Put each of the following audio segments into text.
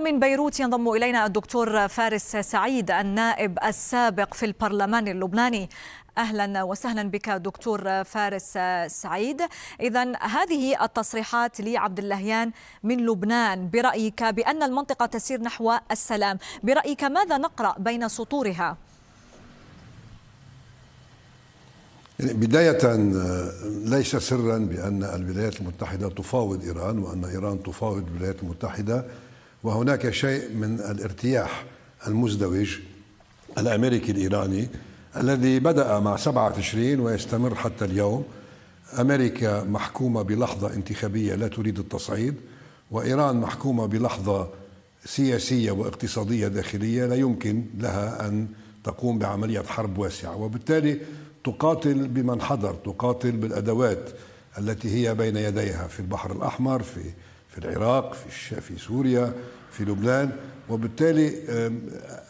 من بيروت ينضم إلينا الدكتور فارس سعيد النائب السابق في البرلمان اللبناني أهلا وسهلا بك دكتور فارس سعيد إذا هذه التصريحات لعبد اللهيان من لبنان برأيك بأن المنطقة تسير نحو السلام برأيك ماذا نقرأ بين سطورها؟ يعني بداية آه، ليس سرا بأن الولايات المتحدة تفاوض إيران وأن إيران تفاوض الولايات المتحدة وهناك شيء من الارتياح المزدوج الامريكي الايراني الذي بدا مع 7 تشرين ويستمر حتى اليوم امريكا محكومه بلحظه انتخابيه لا تريد التصعيد وايران محكومه بلحظه سياسيه واقتصاديه داخليه لا يمكن لها ان تقوم بعمليه حرب واسعه وبالتالي تقاتل بمن حضر تقاتل بالادوات التي هي بين يديها في البحر الاحمر في في العراق في, في سوريا في لبنان وبالتالي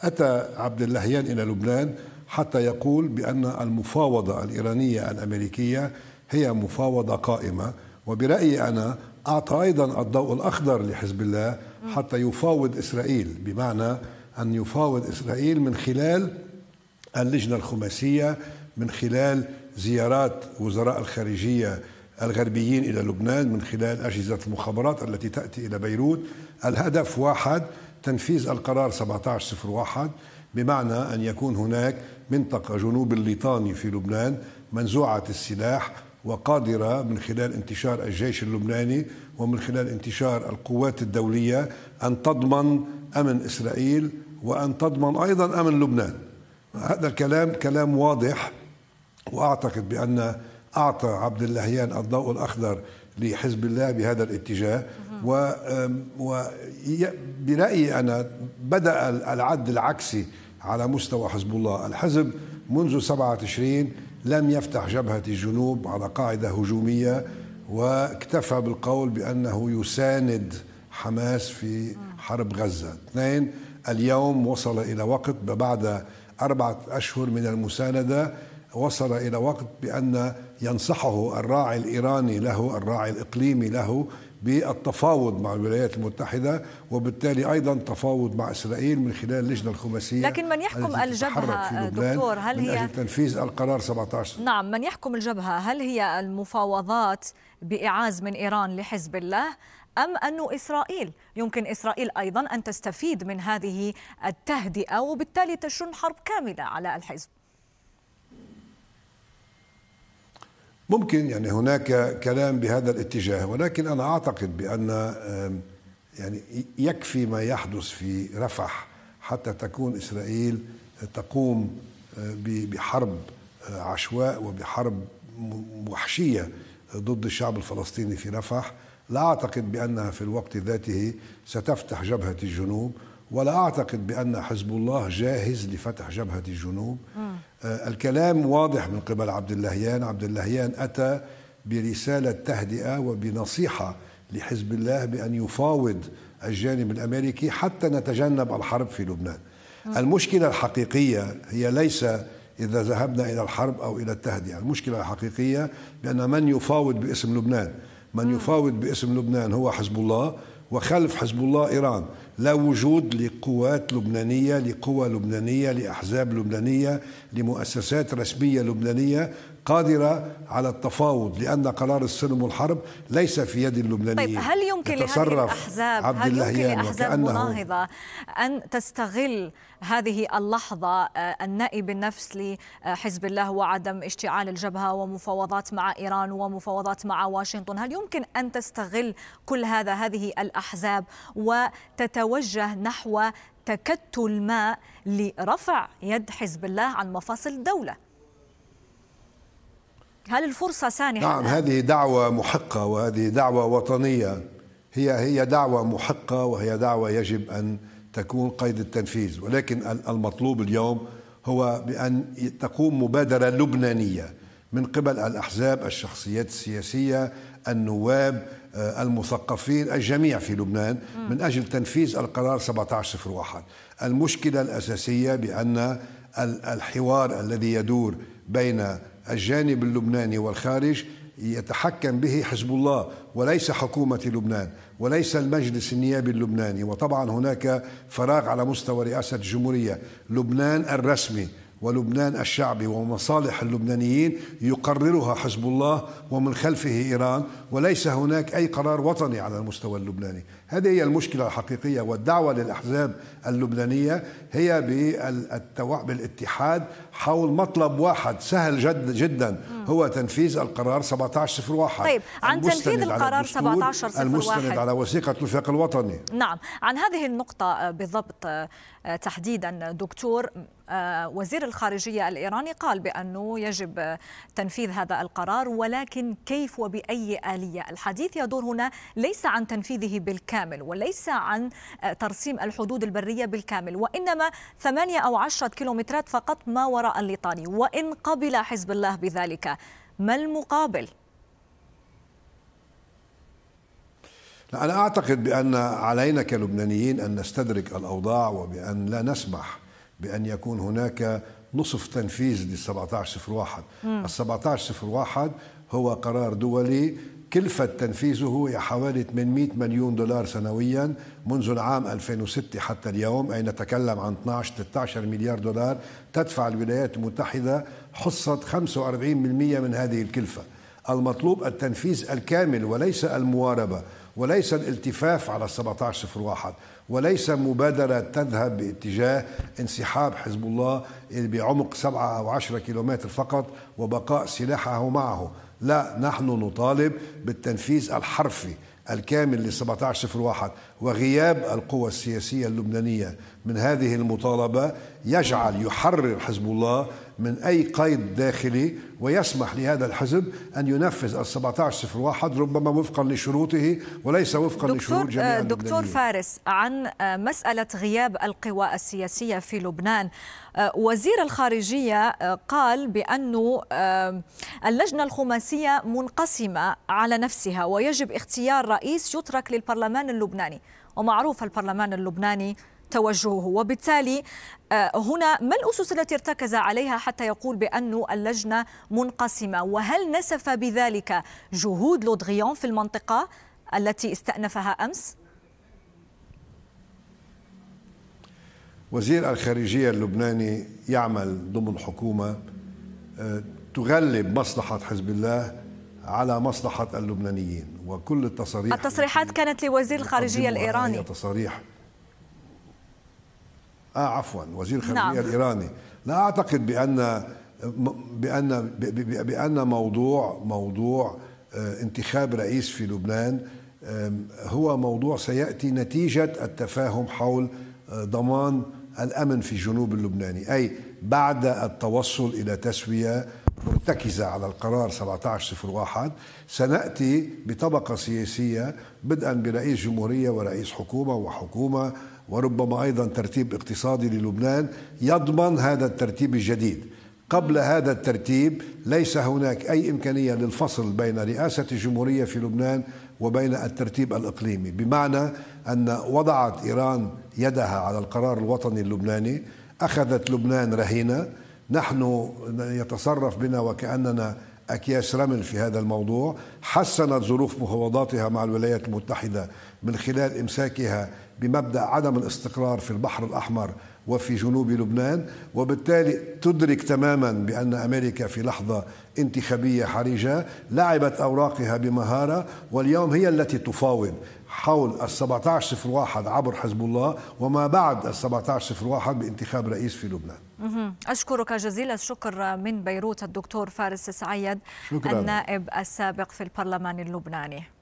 أتى عبد اللهيان إلى لبنان حتى يقول بأن المفاوضة الإيرانية الأمريكية هي مفاوضة قائمة وبرأيي أنا أعطى أيضا الضوء الأخضر لحزب الله حتى يفاوض إسرائيل بمعنى أن يفاوض إسرائيل من خلال اللجنة الخماسية من خلال زيارات وزراء الخارجية الغربيين إلى لبنان من خلال أجهزة المخابرات التي تأتي إلى بيروت الهدف واحد تنفيذ القرار 1701 بمعنى أن يكون هناك منطقة جنوب الليطاني في لبنان منزوعة السلاح وقادرة من خلال انتشار الجيش اللبناني ومن خلال انتشار القوات الدولية أن تضمن أمن إسرائيل وأن تضمن أيضا أمن لبنان هذا الكلام كلام واضح وأعتقد بأن أعطى عبد اللهيان الضوء الأخضر لحزب الله بهذا الاتجاه و, برأيي أنا بدأ العد العكسي على مستوى حزب الله الحزب منذ 7 تشرين لم يفتح جبهة الجنوب على قاعدة هجومية واكتفى بالقول بأنه يساند حماس في حرب غزة اثنين اليوم وصل إلى وقت بعد أربعة أشهر من المساندة وصل إلى وقت بأن ينصحه الراعي الإيراني له الراعي الإقليمي له بالتفاوض مع الولايات المتحدة وبالتالي أيضا تفاوض مع إسرائيل من خلال اللجنة الخماسية لكن من يحكم الجبهة دكتور هل من هي أجل تنفيذ القرار 17 نعم من يحكم الجبهة هل هي المفاوضات بإعاز من إيران لحزب الله أم أن إسرائيل يمكن إسرائيل أيضا أن تستفيد من هذه التهدئة وبالتالي تشن حرب كاملة على الحزب ممكن يعني هناك كلام بهذا الاتجاه ولكن انا اعتقد بان يعني يكفي ما يحدث في رفح حتى تكون اسرائيل تقوم آه، بحرب آه، عشواء وبحرب وحشيه ضد الشعب الفلسطيني في رفح لا اعتقد بانها في الوقت ذاته ستفتح جبهه الجنوب ولا أعتقد بأن حزب الله جاهز لفتح جبهة الجنوب آه الكلام واضح من قبل عبد اللهيان عبد اللهيان أتى برسالة تهدئة وبنصيحة لحزب الله بأن يفاوض الجانب الأمريكي حتى نتجنب الحرب في لبنان آه. المشكلة الحقيقية هي ليس إذا ذهبنا إلى الحرب أو إلى التهدئة المشكلة الحقيقية بأن من يفاوض باسم لبنان من يفاوض باسم لبنان هو حزب الله وخلف حزب الله إيران لا وجود لقوات لبنانية لقوى لبنانية لأحزاب لبنانية لمؤسسات رسمية لبنانية قادرة على التفاوض لأن قرار السلم والحرب ليس في يد اللبنانيين طيب هل يمكن لهذه الأحزاب عبد هل يمكن لأحزاب مناهضة أن تستغل هذه اللحظة آه، النائب النفس لحزب الله وعدم اشتعال الجبهة ومفاوضات مع إيران ومفاوضات مع واشنطن هل يمكن أن تستغل كل هذا هذه الأحزاب وتتوجه نحو تكتل ما لرفع يد حزب الله عن مفاصل الدولة هل الفرصة سانحة؟ نعم هذه دعوة محقة وهذه دعوة وطنية هي هي دعوة محقة وهي دعوة يجب أن تكون قيد التنفيذ ولكن المطلوب اليوم هو بأن تقوم مبادرة لبنانية من قبل الأحزاب الشخصيات السياسية النواب آه، المثقفين الجميع في لبنان من أجل تنفيذ القرار 1701 المشكلة الأساسية بأن الحوار الذي يدور بين الجانب اللبناني والخارج يتحكم به حزب الله وليس حكومة لبنان وليس المجلس النيابي اللبناني وطبعا هناك فراغ على مستوى رئاسة الجمهورية لبنان الرسمي ولبنان الشعبي ومصالح اللبنانيين يقررها حزب الله ومن خلفه إيران وليس هناك أي قرار وطني على المستوى اللبناني هذه هي المشكلة الحقيقية والدعوة للأحزاب اللبنانية هي بالاتحاد حول مطلب واحد سهل جد جدا هو تنفيذ القرار 1701 طيب عن تنفيذ القرار 1701 المستند على وثيقة الوفاق الوطني نعم عن هذه النقطة آه، بالضبط آه، تحديدا دكتور آه، وزير الخارجية الإيراني قال بأنه يجب تنفيذ هذا القرار ولكن كيف وبأي آلية الحديث يدور هنا ليس عن تنفيذه بالكامل بالكامل وليس عن آه، ترسيم الحدود البرية بالكامل وإنما ثمانية أو عشرة كيلومترات فقط ما وراء الليطاني وإن قبل حزب الله بذلك ما المقابل؟ لا أنا أعتقد بأن علينا كلبنانيين أن نستدرك الأوضاع وبأن لا نسمح بأن يكون هناك نصف تنفيذ لل 1701 ال 1701 هو قرار دولي كلفة تنفيذه هي حوالي 800 مليون دولار سنويا منذ العام 2006 حتى اليوم أي نتكلم عن 12 13 مليار دولار تدفع الولايات المتحدة حصة 45% من هذه الكلفة المطلوب التنفيذ الكامل وليس المواربة وليس الالتفاف على 17 صفر واحد وليس مبادرة تذهب باتجاه انسحاب حزب الله بعمق سبعة أو عشرة كيلومتر فقط وبقاء سلاحه معه لا نحن نطالب بالتنفيذ الحرفي الكامل ل 1701 وغياب القوى السياسية اللبنانية من هذه المطالبة يجعل يحرر حزب الله من أي قيد داخلي ويسمح لهذا الحزب أن ينفذ ال 1701 ربما وفقا لشروطه وليس وفقا لشروط جميع آه، دكتور فارس عن آه، مسألة غياب القوى السياسية في لبنان آه، وزير الخارجية قال بأنه اللجنة الخماسية منقسمة على نفسها ويجب اختيار رئيس يترك للبرلمان اللبناني ومعروف البرلمان اللبناني توجهه وبالتالي آه، هنا ما الأسس التي ارتكز عليها حتى يقول بأن اللجنة منقسمة وهل نسف بذلك جهود لودغيون في المنطقة التي استأنفها أمس؟ وزير الخارجية اللبناني يعمل ضمن حكومة آه، تغلب مصلحة حزب الله على مصلحة اللبنانيين وكل التصاريح التصريحات كانت لوزير الخارجية الإيراني تصاريح آه عفوا وزير الخارجية نعم. الإيراني لا أعتقد بأن بأن بأن موضوع موضوع آه، انتخاب رئيس في لبنان هو موضوع سيأتي نتيجة التفاهم حول آه، ضمان الأمن في الجنوب اللبناني أي بعد التوصل إلى تسوية مرتكزة على القرار 1701 سنأتي بطبقة سياسية بدءا برئيس جمهورية ورئيس حكومة وحكومة وربما أيضا ترتيب اقتصادي للبنان يضمن هذا الترتيب الجديد قبل هذا الترتيب ليس هناك أي إمكانية للفصل بين رئاسة الجمهورية في لبنان وبين الترتيب الإقليمي بمعنى أن وضعت إيران يدها على القرار الوطني اللبناني أخذت لبنان رهينة نحن يتصرف بنا وكأننا أكياس رمل في هذا الموضوع حسنت ظروف مفاوضاتها مع الولايات المتحدة من خلال إمساكها بمبدأ عدم الاستقرار في البحر الأحمر وفي جنوب لبنان وبالتالي تدرك تماما بأن أمريكا في لحظة انتخابية حرجة لعبت أوراقها بمهارة واليوم هي التي تفاوض حول ال 1701 عبر حزب الله وما بعد ال 1701 بانتخاب رئيس في لبنان أشكرك جزيل الشكر من بيروت الدكتور فارس سعيد النائب السابق في البرلمان اللبناني